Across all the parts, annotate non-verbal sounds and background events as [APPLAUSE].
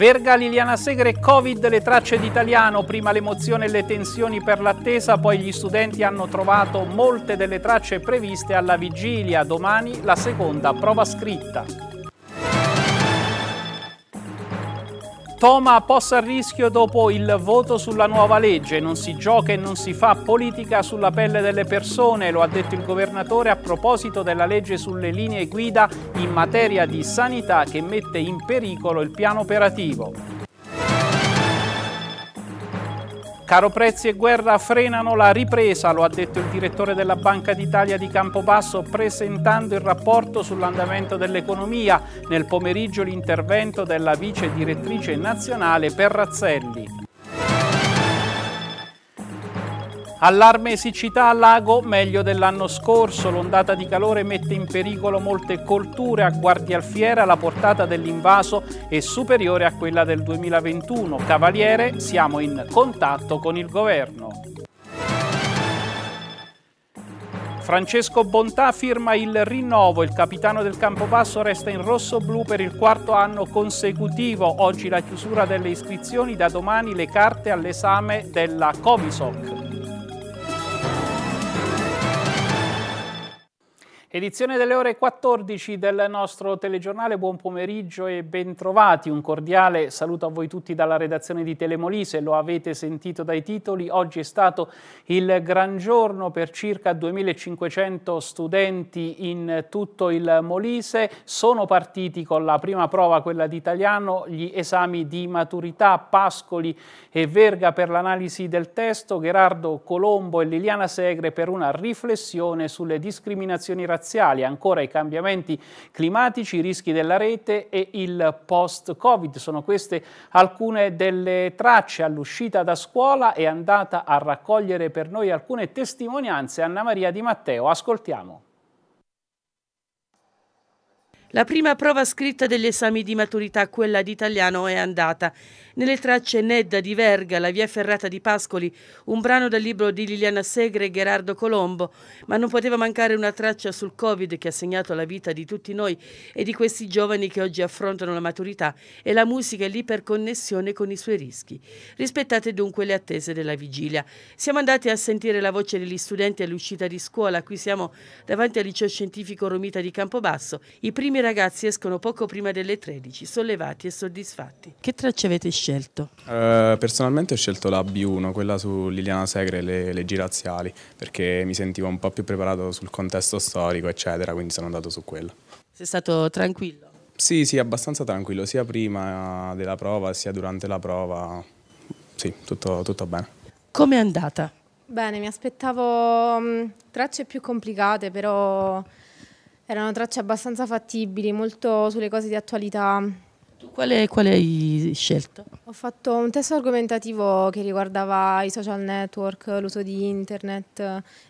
Verga, Liliana Segre, Covid, le tracce d'italiano, prima l'emozione e le tensioni per l'attesa, poi gli studenti hanno trovato molte delle tracce previste alla vigilia, domani la seconda prova scritta. Toma possa a rischio dopo il voto sulla nuova legge. Non si gioca e non si fa politica sulla pelle delle persone, lo ha detto il governatore a proposito della legge sulle linee guida in materia di sanità che mette in pericolo il piano operativo. Caro prezzi e guerra frenano la ripresa, lo ha detto il direttore della Banca d'Italia di Campobasso presentando il rapporto sull'andamento dell'economia. Nel pomeriggio l'intervento della vice direttrice nazionale Perrazzelli. Allarme siccità al lago, meglio dell'anno scorso, l'ondata di calore mette in pericolo molte colture, a guardia Guardialfiera la portata dell'invaso è superiore a quella del 2021. Cavaliere, siamo in contatto con il governo. Francesco Bontà firma il rinnovo, il capitano del Campobasso resta in rosso-blu per il quarto anno consecutivo. Oggi la chiusura delle iscrizioni, da domani le carte all'esame della Comisoc. Edizione delle ore 14 del nostro telegiornale, buon pomeriggio e bentrovati. Un cordiale saluto a voi tutti dalla redazione di Telemolise, lo avete sentito dai titoli. Oggi è stato il gran giorno per circa 2500 studenti in tutto il Molise. Sono partiti con la prima prova, quella di italiano, gli esami di maturità Pascoli e Verga per l'analisi del testo, Gerardo Colombo e Liliana Segre per una riflessione sulle discriminazioni razziali spaziali, ancora i cambiamenti climatici, i rischi della rete e il post-Covid. Sono queste alcune delle tracce all'uscita da scuola è andata a raccogliere per noi alcune testimonianze Anna Maria Di Matteo. Ascoltiamo. La prima prova scritta degli esami di maturità, quella di italiano, è andata. Nelle tracce Nedda di Verga, La via ferrata di Pascoli, un brano dal libro di Liliana Segre e Gerardo Colombo, ma non poteva mancare una traccia sul Covid che ha segnato la vita di tutti noi e di questi giovani che oggi affrontano la maturità e la musica e l'iperconnessione con i suoi rischi. Rispettate dunque le attese della vigilia. Siamo andati a sentire la voce degli studenti all'uscita di scuola, qui siamo davanti al liceo scientifico Romita di Campobasso. I primi miei ragazzi escono poco prima delle 13, sollevati e soddisfatti. Che tracce avete scelto? Uh, personalmente ho scelto la B1, quella su Liliana Segre e le, le giraziali, perché mi sentivo un po' più preparato sul contesto storico, eccetera, quindi sono andato su quella. Sei stato tranquillo? Sì, sì, abbastanza tranquillo, sia prima della prova sia durante la prova. Sì, tutto, tutto bene. Come è andata? Bene, mi aspettavo mm, tracce più complicate, però erano tracce abbastanza fattibili, molto sulle cose di attualità. Tu quale, quale hai scelto? Ho fatto un testo argomentativo che riguardava i social network, l'uso di internet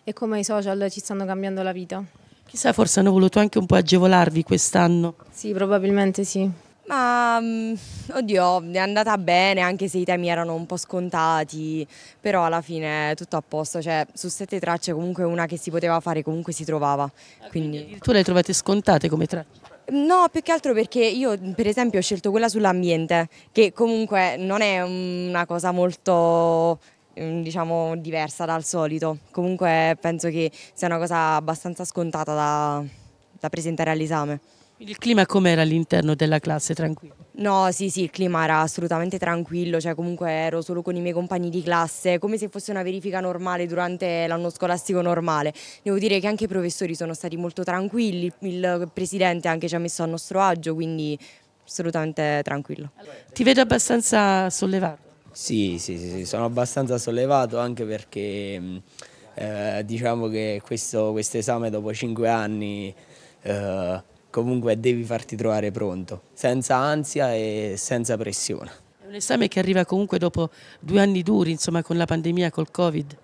e come i social ci stanno cambiando la vita. Chissà, forse hanno voluto anche un po' agevolarvi quest'anno. Sì, probabilmente sì. Ma mm, oddio, è andata bene anche se i temi erano un po' scontati, però alla fine tutto a posto, cioè su sette tracce comunque una che si poteva fare comunque si trovava. Ah, quindi... Tu le trovate scontate come tracce? No, più che altro perché io per esempio ho scelto quella sull'ambiente, che comunque non è una cosa molto mm, diciamo diversa dal solito, comunque penso che sia una cosa abbastanza scontata da, da presentare all'esame. Il clima com'era all'interno della classe, tranquillo? No, sì, sì, il clima era assolutamente tranquillo, cioè comunque ero solo con i miei compagni di classe, come se fosse una verifica normale durante l'anno scolastico normale. Devo dire che anche i professori sono stati molto tranquilli, il presidente anche ci ha messo a nostro agio, quindi assolutamente tranquillo. Ti vedo abbastanza sollevato? Sì, sì, sì, sono abbastanza sollevato anche perché mm, eh, diciamo che questo quest esame dopo cinque anni eh, comunque devi farti trovare pronto, senza ansia e senza pressione. È un esame che arriva comunque dopo due anni duri, insomma, con la pandemia, col Covid.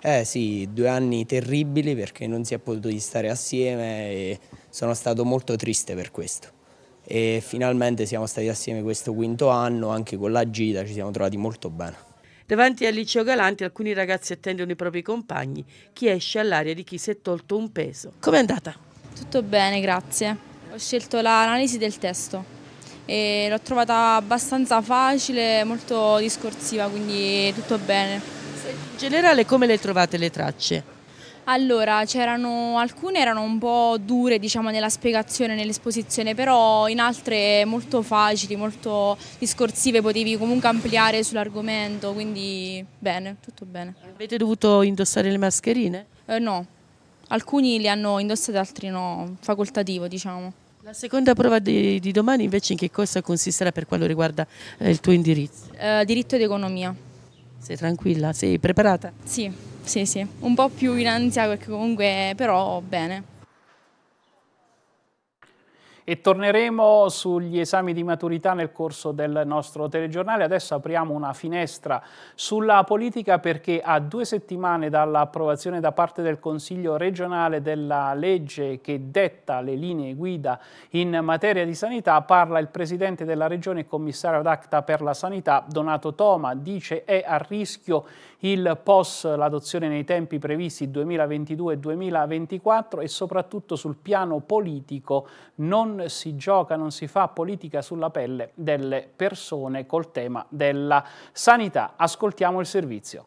Eh sì, due anni terribili perché non si è potuto stare assieme e sono stato molto triste per questo. E finalmente siamo stati assieme questo quinto anno, anche con la gita ci siamo trovati molto bene. Davanti al liceo Galanti alcuni ragazzi attendono i propri compagni, chi esce all'aria di chi si è tolto un peso. Com'è andata? Tutto bene, grazie. Ho scelto l'analisi del testo e l'ho trovata abbastanza facile, molto discorsiva, quindi tutto bene. In generale come le trovate le tracce? Allora, c'erano alcune erano un po' dure diciamo, nella spiegazione, nell'esposizione, però in altre molto facili, molto discorsive, potevi comunque ampliare sull'argomento, quindi bene, tutto bene. Avete dovuto indossare le mascherine? Eh, no, alcuni li hanno indossati, altri no, facoltativo diciamo. La seconda prova di, di domani invece in che cosa consisterà per quanto riguarda eh, il tuo indirizzo? Eh, diritto ed economia. Sei tranquilla? Sei preparata? Sì, sì, sì. Un po' più in ansia perché comunque però bene e torneremo sugli esami di maturità nel corso del nostro telegiornale. Adesso apriamo una finestra sulla politica perché a due settimane dall'approvazione da parte del Consiglio regionale della legge che detta le linee guida in materia di sanità parla il Presidente della Regione e Commissario ad acta per la sanità Donato Toma. Dice è a rischio il POS, l'adozione nei tempi previsti 2022-2024 e soprattutto sul piano politico non si gioca, non si fa politica sulla pelle delle persone col tema della sanità. Ascoltiamo il servizio.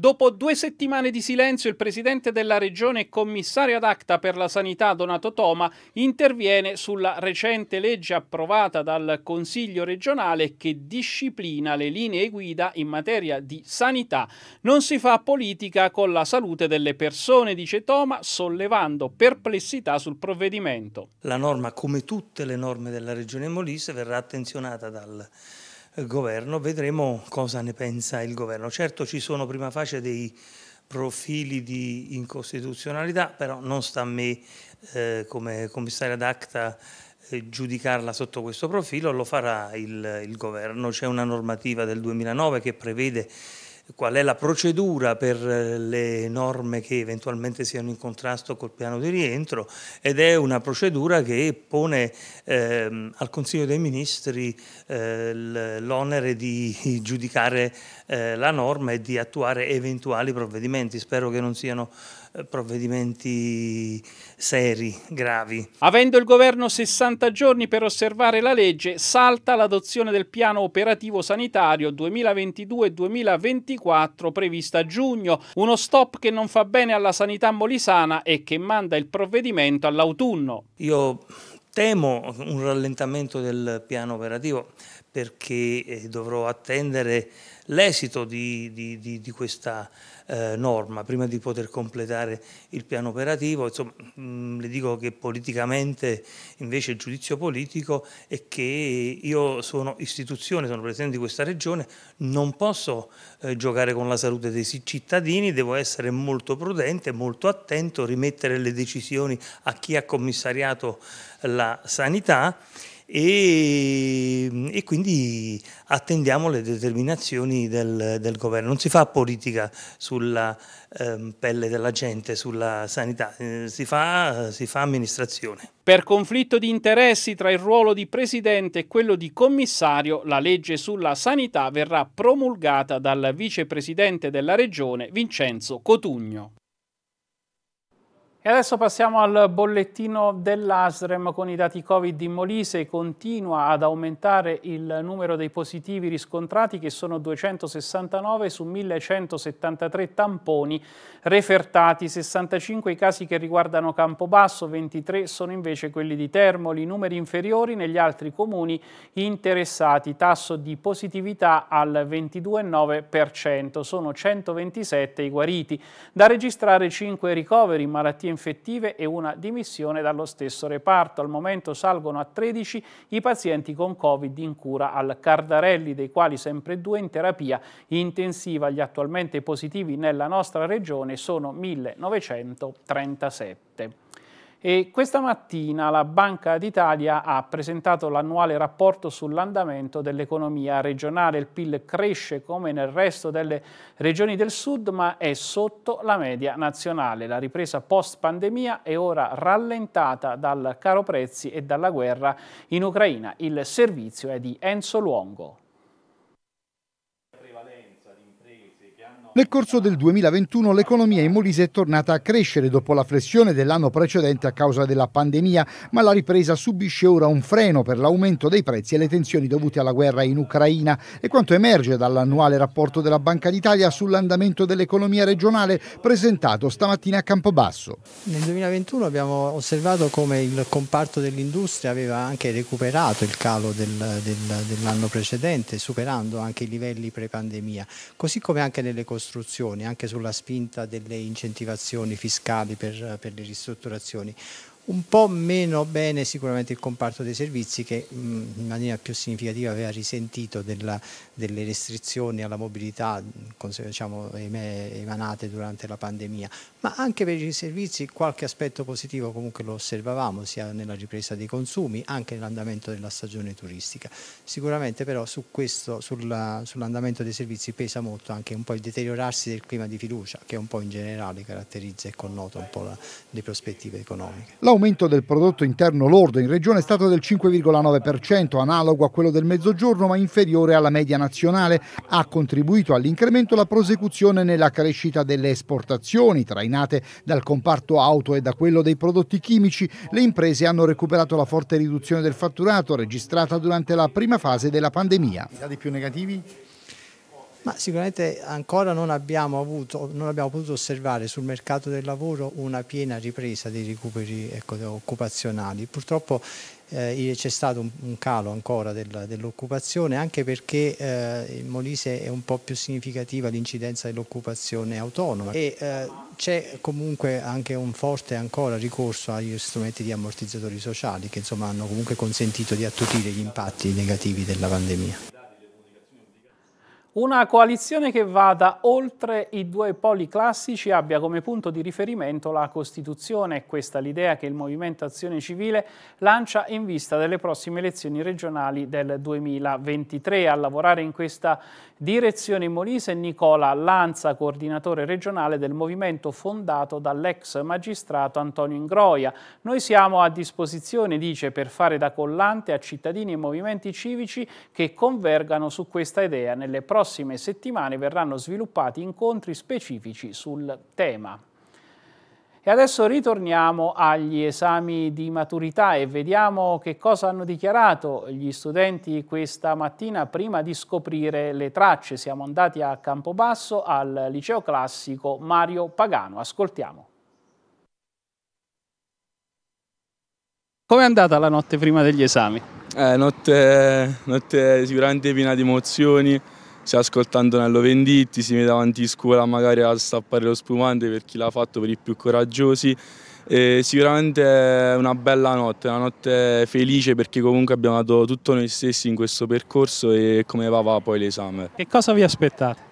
Dopo due settimane di silenzio, il presidente della regione e commissario ad acta per la sanità, Donato Toma, interviene sulla recente legge approvata dal Consiglio regionale che disciplina le linee guida in materia di sanità. Non si fa politica con la salute delle persone, dice Toma, sollevando perplessità sul provvedimento. La norma, come tutte le norme della regione Molise, verrà attenzionata dal eh, governo, vedremo cosa ne pensa il governo. Certo ci sono prima facie dei profili di incostituzionalità, però non sta a me eh, come commissario ad acta eh, giudicarla sotto questo profilo, lo farà il, il governo. C'è una normativa del 2009 che prevede qual è la procedura per eh, le norme che eventualmente siano in contrasto col piano di rientro ed è una procedura che pone ehm, al Consiglio dei Ministri eh, l'onere di [LAUGHS] giudicare eh, la norma e di attuare eventuali provvedimenti. Spero che non siano provvedimenti seri, gravi. Avendo il governo 60 giorni per osservare la legge, salta l'adozione del piano operativo sanitario 2022-2024 prevista a giugno, uno stop che non fa bene alla sanità molisana e che manda il provvedimento all'autunno. Io temo un rallentamento del piano operativo perché eh, dovrò attendere l'esito di, di, di, di, questa eh, norma prima di poter completare il piano operativo. Insomma, mh, mm, le dico che politicamente invece il giudizio politico è che io sono istituzione, sono presidente di questa regione, non posso eh, giocare con la salute dei cittadini, devo essere molto prudente, molto attento, rimettere le decisioni a chi ha commissariato la sanità e, e quindi attendiamo le determinazioni del, del, governo. Non si fa politica sulla eh, pelle della gente, sulla sanità, eh, si, fa, si fa amministrazione. Per conflitto di interessi tra il ruolo di presidente e quello di commissario, la legge sulla sanità verrà promulgata dal vicepresidente della regione Vincenzo Cotugno. E adesso passiamo al bollettino dell'ASREM con i dati Covid in Molise. Continua ad aumentare il numero dei positivi riscontrati che sono 269 su 1173 tamponi refertati, 65 i casi che riguardano Campobasso, 23 sono invece quelli di Termoli, numeri inferiori negli altri comuni interessati, tasso di positività al 22,9%, sono 127 i guariti. Da registrare 5 ricoveri, malattie infettive infettive e una dimissione dallo stesso reparto. Al momento salgono a 13 i pazienti con Covid in cura al Cardarelli, dei quali sempre due in terapia intensiva. Gli attualmente positivi nella nostra regione sono 1937. E questa mattina la Banca d'Italia ha presentato l'annuale rapporto sull'andamento dell'economia regionale. Il PIL cresce come nel resto delle regioni del sud ma è sotto la media nazionale. La ripresa post pandemia è ora rallentata dal caro prezzi e dalla guerra in Ucraina. Il servizio è di Enzo Luongo. Nel corso del 2021 l'economia in Molise è tornata a crescere dopo la flessione dell'anno precedente a causa della pandemia, ma la ripresa subisce ora un freno per l'aumento dei prezzi e le tensioni dovute alla guerra in Ucraina e quanto emerge dall'annuale rapporto della Banca d'Italia sull'andamento dell'economia regionale presentato stamattina a Campobasso. Nel 2021 abbiamo osservato come il comparto dell'industria aveva anche recuperato il calo del, del, dell'anno precedente, superando anche i livelli pre-pandemia, così come anche nelle costruzioni ricostruzioni, anche sulla spinta delle incentivazioni fiscali per, per le ristrutturazioni un po' meno bene sicuramente il comparto dei servizi che in maniera più significativa aveva risentito della, delle restrizioni alla mobilità diciamo, emanate durante la pandemia, ma anche per i servizi qualche aspetto positivo comunque lo osservavamo sia nella ripresa dei consumi, anche nell'andamento della stagione turistica. Sicuramente però su questo, sull'andamento dei servizi pesa molto anche un po' il deteriorarsi del clima di fiducia che un po' in generale caratterizza e connota un po' la, le prospettive economiche l'aumento del prodotto interno lordo in regione è stato del 5,9%, analogo a quello del mezzogiorno ma inferiore alla media nazionale. Ha contribuito all'incremento la prosecuzione nella crescita delle esportazioni, trainate dal comparto auto e da quello dei prodotti chimici. Le imprese hanno recuperato la forte riduzione del fatturato registrata durante la prima fase della pandemia. I dati più negativi ma sicuramente ancora non abbiamo, avuto, non abbiamo potuto osservare sul mercato del lavoro una piena ripresa dei recuperi ecco, occupazionali. Purtroppo eh, c'è stato un, un, calo ancora del, dell'occupazione anche perché eh, in Molise è un po' più significativa l'incidenza dell'occupazione autonoma e eh, c'è comunque anche un forte ancora ricorso agli strumenti di ammortizzatori sociali che insomma hanno comunque consentito di attutire gli impatti negativi della pandemia. Una coalizione che vada oltre i due poli classici abbia come punto di riferimento la Costituzione. Questa è l'idea che il Movimento Azione Civile lancia in vista delle prossime elezioni regionali del 2023. A lavorare in questa Direzione Molise Nicola Lanza, coordinatore regionale del movimento fondato dall'ex magistrato Antonio Ingroia. Noi siamo a disposizione, dice, per fare da collante a cittadini e movimenti civici che convergano su questa idea. Nelle prossime settimane verranno sviluppati incontri specifici sul tema. E adesso ritorniamo agli esami di maturità e vediamo che cosa hanno dichiarato gli studenti questa mattina prima di scoprire le tracce. Siamo andati a Campobasso al liceo classico Mario Pagano. Ascoltiamo. Com'è andata la notte prima degli esami? Eh, notte, notte sicuramente piena di emozioni, stiamo ascoltando Nello Venditti, si mette davanti scuola magari a stappare lo spumante per chi l'ha fatto, per i più coraggiosi. E sicuramente è una bella notte, una notte felice perché comunque abbiamo dato tutto noi stessi in questo percorso e come va va poi l'esame. Che cosa vi aspettate?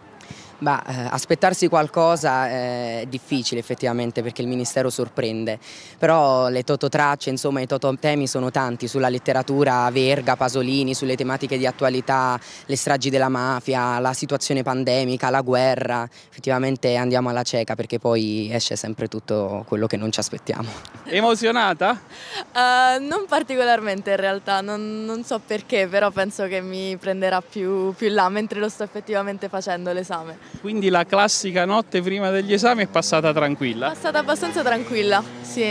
Bah, eh, aspettarsi qualcosa è difficile effettivamente perché il Ministero sorprende, però le tototracce, insomma i tototemi sono tanti sulla letteratura Verga, Pasolini, sulle tematiche di attualità, le stragi della mafia, la situazione pandemica, la guerra, effettivamente andiamo alla cieca perché poi esce sempre tutto quello che non ci aspettiamo. Emozionata? Uh, non particolarmente in realtà, non, non, so perché, però penso che mi prenderà più, più là mentre lo sto effettivamente facendo l'esame. Quindi la classica notte prima degli esami è passata tranquilla? È passata abbastanza tranquilla, sì.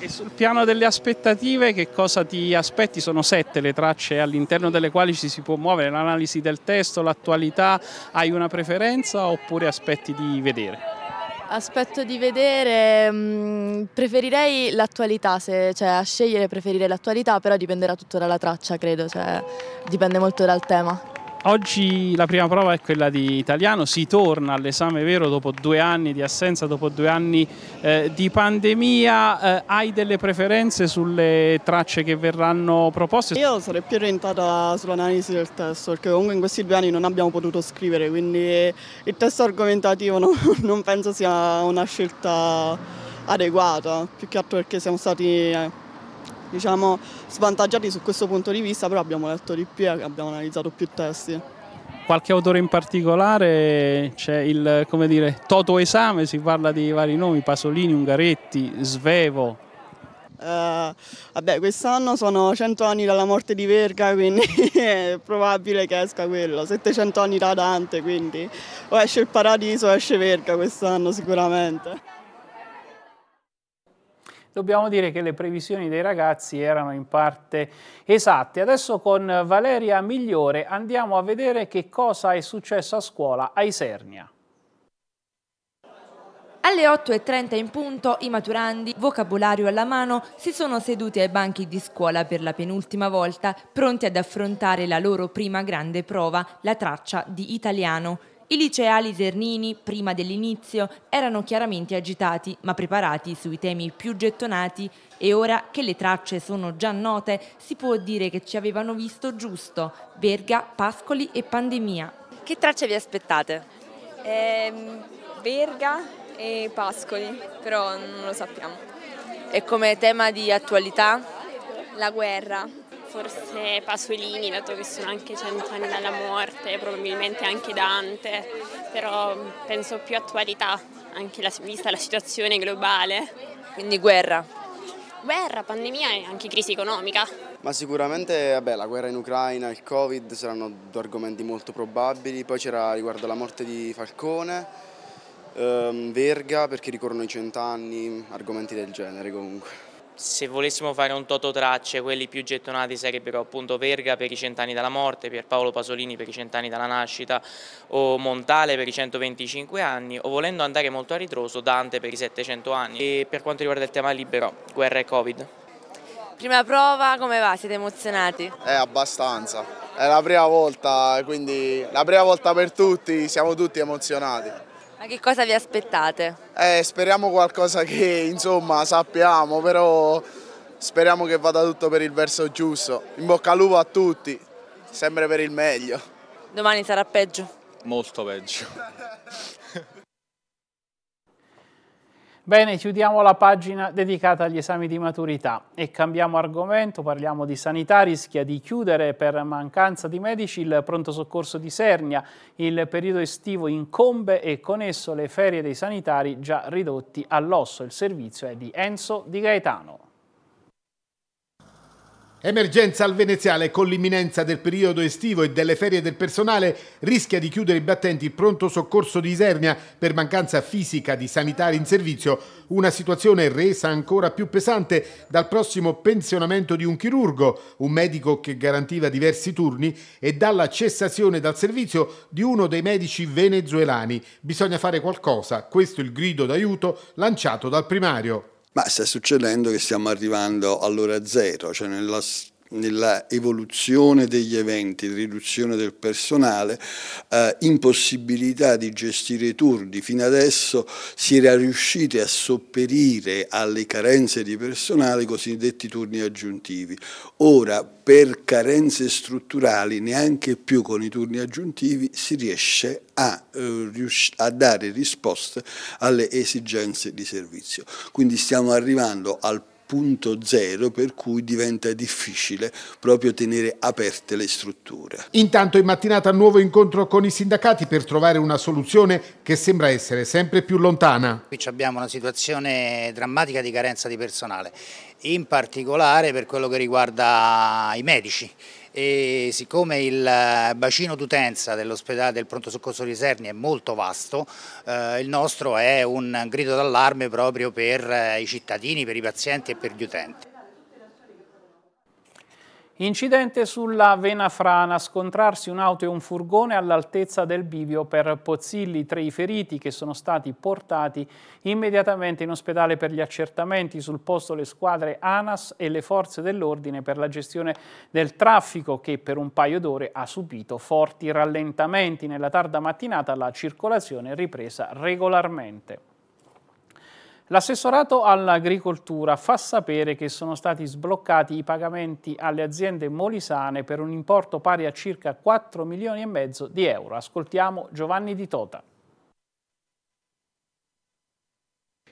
E sul piano delle aspettative che cosa ti aspetti? Sono sette le tracce all'interno delle quali ci si può muovere, l'analisi del testo, l'attualità, hai una preferenza oppure aspetti di vedere? Aspetto di vedere, mm, preferirei l'attualità, cioè a scegliere preferirei l'attualità, però dipenderà tutto dalla traccia credo, cioè, dipende molto dal tema. Oggi la prima prova è quella di italiano, si torna all'esame vero dopo due anni di assenza, dopo due anni eh, di pandemia. Eh, hai delle preferenze sulle tracce che verranno proposte? Io sarei più orientata sull'analisi del testo, perché comunque in questi due anni non abbiamo potuto scrivere, quindi il testo argomentativo non, [LAUGHS] non penso sia una scelta adeguata, più che altro perché siamo stati... Eh, diciamo, svantaggiati su questo punto di vista, però abbiamo letto di più e abbiamo analizzato più testi. Qualche autore in particolare, c'è il come dire, Toto Esame, si parla di vari nomi, Pasolini, Ungaretti, Svevo. Uh, vabbè, quest'anno sono 100 anni dalla morte di Verga, quindi [LAUGHS] è probabile che esca quello. 700 anni da Dante, quindi o esce il Paradiso o esce Verga quest'anno sicuramente dobbiamo dire che le previsioni dei ragazzi erano in parte esatte. Adesso con Valeria Migliore andiamo a vedere che cosa è successo a scuola a Isernia. Alle 8.30 in punto i maturandi, vocabolario alla mano, si sono seduti ai banchi di scuola per la penultima volta, pronti ad affrontare la loro prima grande prova, la traccia di italiano. I liceali ternini, prima dell'inizio, erano chiaramente agitati, ma preparati sui temi più gettonati e ora che le tracce sono già note, si può dire che ci avevano visto giusto, Verga, Pascoli e Pandemia. Che tracce vi aspettate? Eh, Verga e Pascoli, però non lo sappiamo. E come tema di attualità? La guerra forse Pasolini, dato che sono anche cento anni dalla morte, probabilmente anche Dante, però penso più attualità, anche la, vista la situazione globale. Quindi guerra? Guerra, pandemia e anche crisi economica. Ma sicuramente vabbè, la guerra in Ucraina, il Covid saranno due argomenti molto probabili, poi c'era riguardo alla morte di Falcone, ehm, Verga perché ricorrono i cent'anni, argomenti del genere comunque se volessimo fare un toto tracce, quelli più gettonati sarebbero appunto Verga per i cent'anni dalla morte, Pierpaolo Pasolini per i cent'anni dalla nascita o Montale per i 125 anni o volendo andare molto a ritroso Dante per i 700 anni. E per quanto riguarda il tema libero, guerra e Covid. Prima prova, come va? Siete emozionati? Eh, abbastanza. È la prima volta, quindi la prima volta per tutti, siamo tutti emozionati. Ma che cosa vi aspettate? Eh, speriamo qualcosa che insomma sappiamo, però speriamo che vada tutto per il verso giusto. In bocca al lupo a tutti, sempre per il meglio. Domani sarà peggio? Molto peggio. Bene, chiudiamo la pagina dedicata agli esami di maturità e cambiamo argomento, parliamo di sanità, rischia di chiudere per mancanza di medici il pronto soccorso di Sernia, il periodo estivo incombe e con esso le ferie dei sanitari già ridotti all'osso, il servizio è di Enzo Di Gaetano. Emergenza al veneziale con l'imminenza del periodo estivo e delle ferie del personale rischia di chiudere i battenti il pronto soccorso di Isernia per mancanza fisica di sanitari in servizio, una situazione resa ancora più pesante dal prossimo pensionamento di un chirurgo, un medico che garantiva diversi turni e dalla cessazione dal servizio di uno dei medici venezuelani. Bisogna fare qualcosa, questo è il grido d'aiuto lanciato dal primario. Ma sta succedendo che stiamo arrivando all'ora zero, cioè nella nella evoluzione degli eventi, riduzione del personale, eh, impossibilità di gestire i turni. Fino adesso si era riusciti a sopperire alle carenze di personale i cosiddetti turni aggiuntivi. Ora, per carenze strutturali, neanche più con i turni aggiuntivi, si riesce a, eh, a dare risposte alle esigenze di servizio. Quindi stiamo arrivando al punto 3.0 per cui diventa difficile proprio tenere aperte le strutture. Intanto in mattinata nuovo incontro con i sindacati per trovare una soluzione che sembra essere sempre più lontana. Qui abbiamo una situazione drammatica di carenza di personale, in particolare per quello che riguarda i medici e siccome il eh, bacino d'utenza dell'ospedale del pronto soccorso di Serni è molto vasto, eh, il nostro è un grido d'allarme proprio per eh, i cittadini, per i pazienti e per gli utenti. Incidente sulla Vena Frana, scontrarsi un'auto e un furgone all'altezza del bivio per Pozzilli, tre i feriti che sono stati portati immediatamente in ospedale per gli accertamenti, sul posto le squadre ANAS e le forze dell'ordine per la gestione del traffico che per un paio d'ore ha subito forti rallentamenti. Nella tarda mattinata la circolazione è ripresa regolarmente. L'assessorato all'agricoltura fa sapere che sono stati sbloccati i pagamenti alle aziende molisane per un importo pari a circa 4 milioni e mezzo di euro. Ascoltiamo Giovanni Di Tota.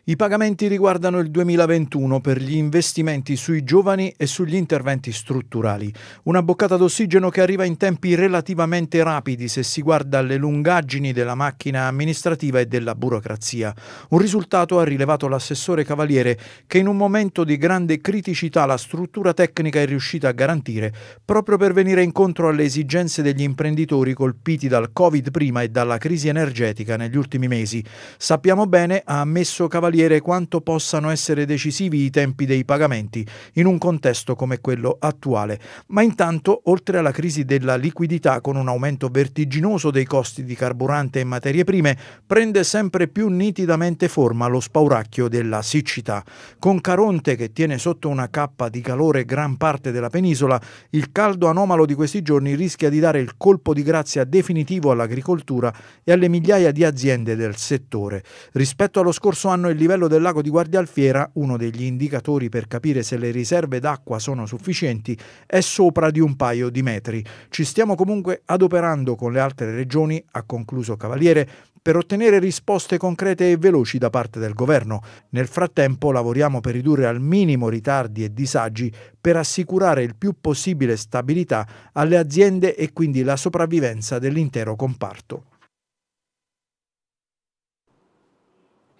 I pagamenti riguardano il 2021 per gli investimenti sui giovani e sugli interventi strutturali. Una boccata d'ossigeno che arriva in tempi relativamente rapidi se si guarda alle lungaggini della macchina amministrativa e della burocrazia. Un risultato ha rilevato l'assessore Cavaliere che in un momento di grande criticità la struttura tecnica è riuscita a garantire proprio per venire incontro alle esigenze degli imprenditori colpiti dal Covid prima e dalla crisi energetica negli ultimi mesi. Sappiamo bene, ha ammesso Cavaliere giornaliere quanto possano essere decisivi i tempi dei pagamenti in un contesto come quello attuale. Ma intanto, oltre alla crisi della liquidità con un aumento vertiginoso dei costi di carburante e materie prime, prende sempre più nitidamente forma lo spauracchio della siccità. Con Caronte che tiene sotto una cappa di calore gran parte della penisola, il caldo anomalo di questi giorni rischia di dare il colpo di grazia definitivo all'agricoltura e alle migliaia di aziende del settore. Rispetto allo scorso anno il livello del lago di Guardialfiera, uno degli indicatori per capire se le riserve d'acqua sono sufficienti, è sopra di un paio di metri. Ci stiamo comunque adoperando con le altre regioni, ha concluso Cavaliere, per ottenere risposte concrete e veloci da parte del governo. Nel frattempo lavoriamo per ridurre al minimo ritardi e disagi per assicurare il più possibile stabilità alle aziende e quindi la sopravvivenza dell'intero comparto.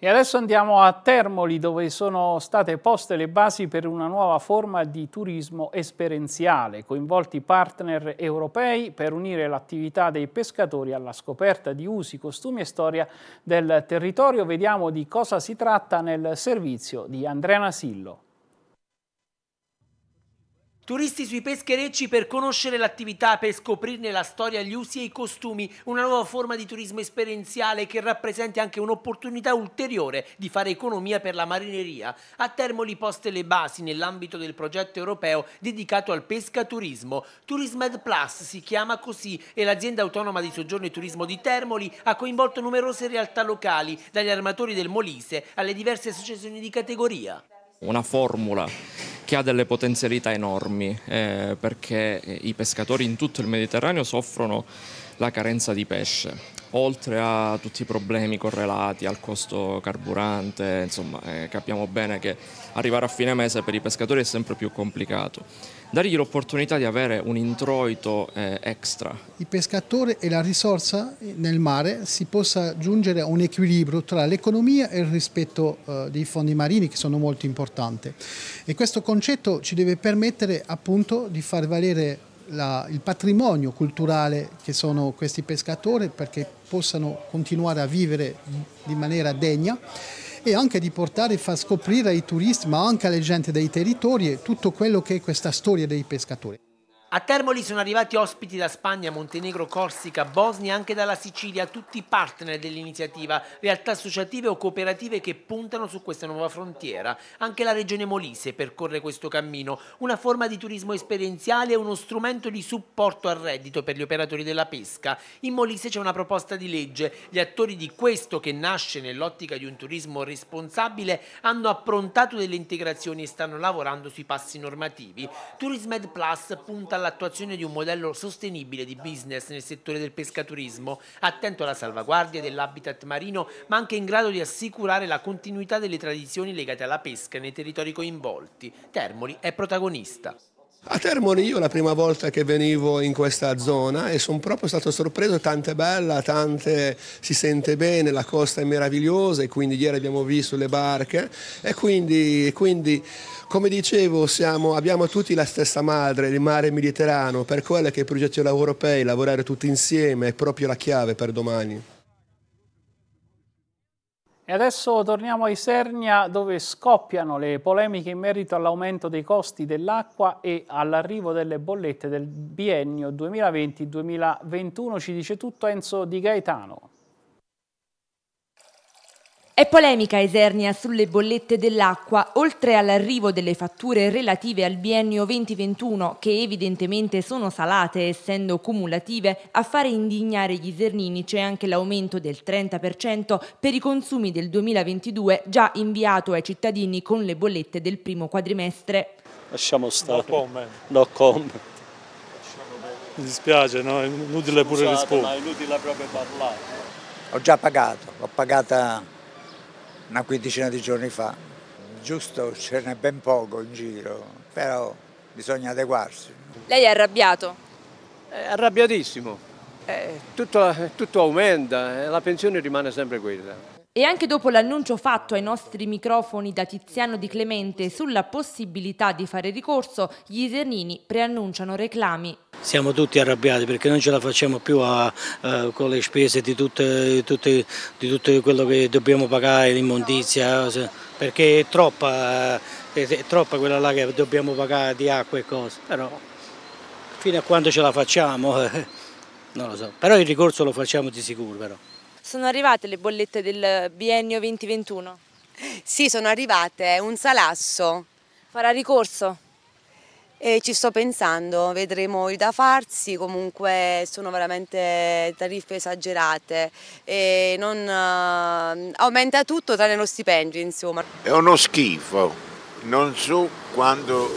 E adesso andiamo a Termoli dove sono state poste le basi per una nuova forma di turismo esperienziale, coinvolti partner europei per unire l'attività dei pescatori alla scoperta di usi, costumi e storia del territorio. Vediamo di cosa si tratta nel servizio di Andrea Nasillo. Turisti sui pescherecci per conoscere l'attività, per scoprirne la storia, gli usi e i costumi, una nuova forma di turismo esperienziale che rappresenta anche un'opportunità ulteriore di fare economia per la marineria. A Termoli poste le basi nell'ambito del progetto europeo dedicato al pescaturismo. Turismed Plus si chiama così e l'azienda autonoma di soggiorno e turismo di Termoli ha coinvolto numerose realtà locali, dagli armatori del Molise alle diverse associazioni di categoria una formula che ha delle potenzialità enormi eh, perché i pescatori in tutto il Mediterraneo soffrono la carenza di pesce oltre a tutti i problemi correlati al costo carburante, insomma eh, capiamo bene che arrivare a fine mese per i pescatori è sempre più complicato. Dargli l'opportunità di avere un introito eh, extra. Il pescatore e la risorsa nel mare si possa giungere a un equilibrio tra l'economia e il rispetto eh, dei fondi marini che sono molto importanti e questo concetto ci deve permettere appunto di far valere la, il patrimonio culturale che sono questi pescatori perché possano continuare a vivere di maniera degna e anche di portare e far scoprire ai turisti ma anche alle gente dei territori tutto quello che è questa storia dei pescatori. A Termoli sono arrivati ospiti da Spagna, Montenegro, Corsica, Bosnia e anche dalla Sicilia, tutti partner dell'iniziativa, realtà associative o cooperative che puntano su questa nuova frontiera. Anche la regione Molise percorre questo cammino, una forma di turismo esperienziale e uno strumento di supporto al reddito per gli operatori della pesca. In Molise c'è una proposta di legge, gli attori di questo che nasce nell'ottica di un turismo responsabile hanno approntato delle integrazioni e stanno lavorando sui passi normativi. Turismed Plus punta alla all'attuazione di un modello sostenibile di business nel settore del pescaturismo, attento alla salvaguardia dell'habitat marino, ma anche in grado di assicurare la continuità delle tradizioni legate alla pesca nei territori coinvolti. Termoli è protagonista. A Termoli io la prima volta che venivo in questa zona e sono proprio stato sorpreso, è bella, tante si sente bene, la costa è meravigliosa e quindi ieri abbiamo visto le barche e quindi, quindi come dicevo siamo, abbiamo tutti la stessa madre, il mare mediterraneo, per quello che i progetti europei, lavorare tutti insieme è proprio la chiave per domani. E adesso torniamo a Isernia dove scoppiano le polemiche in merito all'aumento dei costi dell'acqua e all'arrivo delle bollette del biennio 2020-2021. Ci dice tutto Enzo Di Gaetano. È polemica Esernia sulle bollette dell'acqua, oltre all'arrivo delle fatture relative al biennio 2021, che evidentemente sono salate essendo cumulative, a fare indignare gli esernini c'è anche l'aumento del 30% per i consumi del 2022 già inviato ai cittadini con le bollette del primo quadrimestre. Lasciamo stare. No comment. No comment. Mi dispiace, no? è inutile Scusate, pure rispondere. Ma è inutile proprio parlare. Ho già pagato, ho pagata una quindicina di giorni fa. Giusto ce n'è ben poco in giro, però bisogna adeguarsi. Lei è arrabbiato? È arrabbiatissimo. È eh. tutto, tutto aumenta, eh, la pensione rimane sempre quella. E anche dopo l'annuncio fatto ai nostri microfoni da Tiziano Di Clemente sulla possibilità di fare ricorso, gli Isernini preannunciano reclami. Siamo tutti arrabbiati perché non ce la facciamo più a, a, eh, con le spese di, tutte, tutte, di, tutto quello che dobbiamo pagare, l'immondizia, perché è troppa, eh, è troppa quella là che dobbiamo pagare di acqua e cose. Però fino a quando ce la facciamo, [LAUGHS] non lo so. Però il ricorso lo facciamo di sicuro però. Sono arrivate le bollette del biennio 2021? Sì, sono arrivate, è un salasso. Farà ricorso? E ci sto pensando, vedremo il da farsi, comunque sono veramente tariffe esagerate e non, uh, aumenta tutto tranne lo stipendio insomma. È uno schifo, non so quando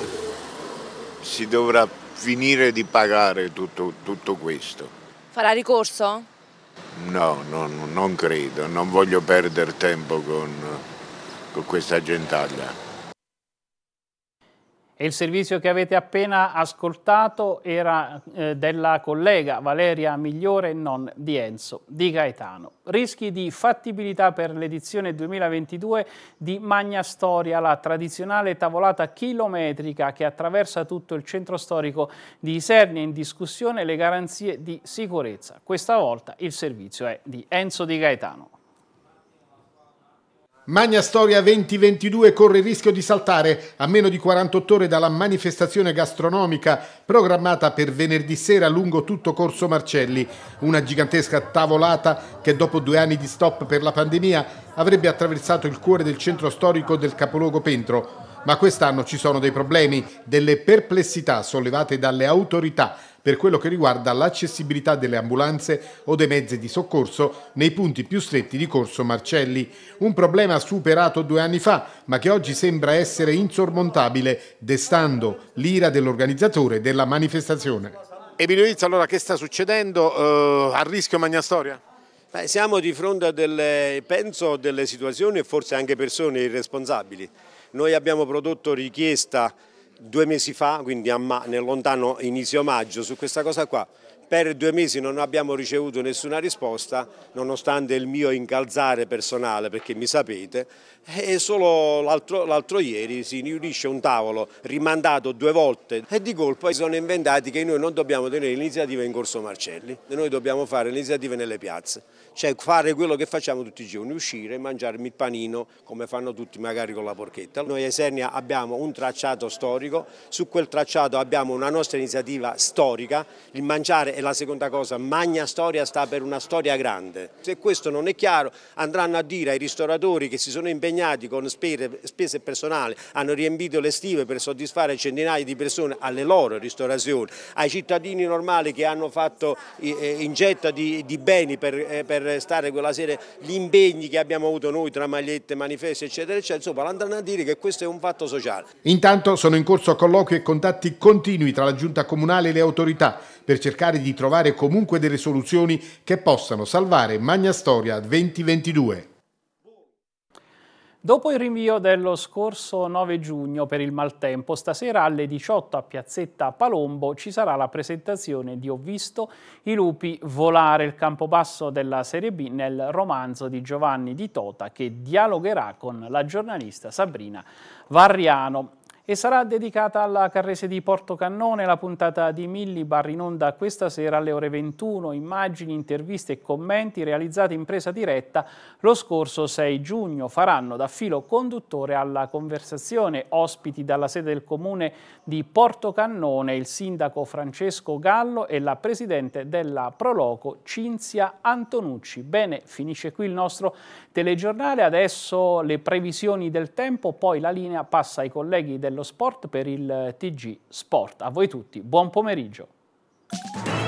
si dovrà finire di pagare tutto, tutto questo. Farà ricorso? No, non, non credo, non voglio perdere tempo con, con questa gentaglia. E il servizio che avete appena ascoltato era eh, della collega Valeria Migliore, non di Enzo, di Gaetano. Rischi di fattibilità per l'edizione 2022 di Magna Storia, la tradizionale tavolata chilometrica che attraversa tutto il centro storico di Isernia in discussione le garanzie di sicurezza. Questa volta il servizio è di Enzo di Gaetano. Magna Storia 2022 corre il rischio di saltare a meno di 48 ore dalla manifestazione gastronomica programmata per venerdì sera lungo tutto Corso Marcelli, una gigantesca tavolata che dopo due anni di stop per la pandemia avrebbe attraversato il cuore del centro storico del capoluogo Pentro ma quest'anno ci sono dei problemi, delle perplessità sollevate dalle autorità per quello che riguarda l'accessibilità delle ambulanze o dei mezzi di soccorso nei punti più stretti di Corso Marcelli, un problema superato due anni fa ma che oggi sembra essere insormontabile, destando l'ira dell'organizzatore della manifestazione. Emilio Izzo, allora che sta succedendo? Uh, a rischio Magnastoria? Beh, siamo di fronte a delle, penso, delle situazioni e forse anche persone irresponsabili. Noi abbiamo prodotto richiesta due mesi fa, quindi nel lontano inizio maggio, su questa cosa qua. Per due mesi non abbiamo ricevuto nessuna risposta, nonostante il mio incalzare personale, perché mi sapete, e solo l'altro ieri si riunisce un tavolo rimandato due volte e di colpo si sono inventati che noi non dobbiamo tenere l'iniziativa in Corso Marcelli, noi dobbiamo fare l'iniziativa nelle piazze cioè fare quello che facciamo tutti i giorni, uscire, e mangiarmi il panino come fanno tutti magari con la porchetta. Noi a Esernia abbiamo un tracciato storico, su quel tracciato abbiamo una nostra iniziativa storica, il mangiare è la seconda cosa, Magna Storia sta per una storia grande. Se questo non è chiaro andranno a dire ai ristoratori che si sono impegnati con spese personali, hanno riempito le stive per soddisfare centinaia di persone alle loro ristorazioni, ai cittadini normali che hanno fatto eh, ingetta di, di beni per, eh, per stare quella sera gli impegni che abbiamo avuto noi tra magliette, manifesti eccetera eccetera, insomma andranno a dire che questo è un fatto sociale. Intanto sono in corso colloqui e contatti continui tra la giunta comunale e le autorità per cercare di trovare comunque delle soluzioni che possano salvare Magna Storia 2022. Dopo il rinvio dello scorso 9 giugno per il maltempo, stasera alle 18 a Piazzetta Palombo ci sarà la presentazione di Ho visto i lupi volare, il campobasso della Serie B nel romanzo di Giovanni Di Tota che dialogherà con la giornalista Sabrina Varriano e sarà dedicata alla Carrese di Porto Cannone, la puntata di Millibar in onda questa sera alle ore 21, immagini, interviste e commenti realizzati in presa diretta lo scorso 6 giugno. Faranno da filo conduttore alla conversazione ospiti dalla sede del comune di Porto Cannone il sindaco Francesco Gallo e la presidente della Proloco Cinzia Antonucci. Bene, finisce qui il nostro telegiornale, adesso le previsioni del tempo, poi la linea passa ai colleghi del dello sport per il TG Sport. A voi tutti, buon pomeriggio.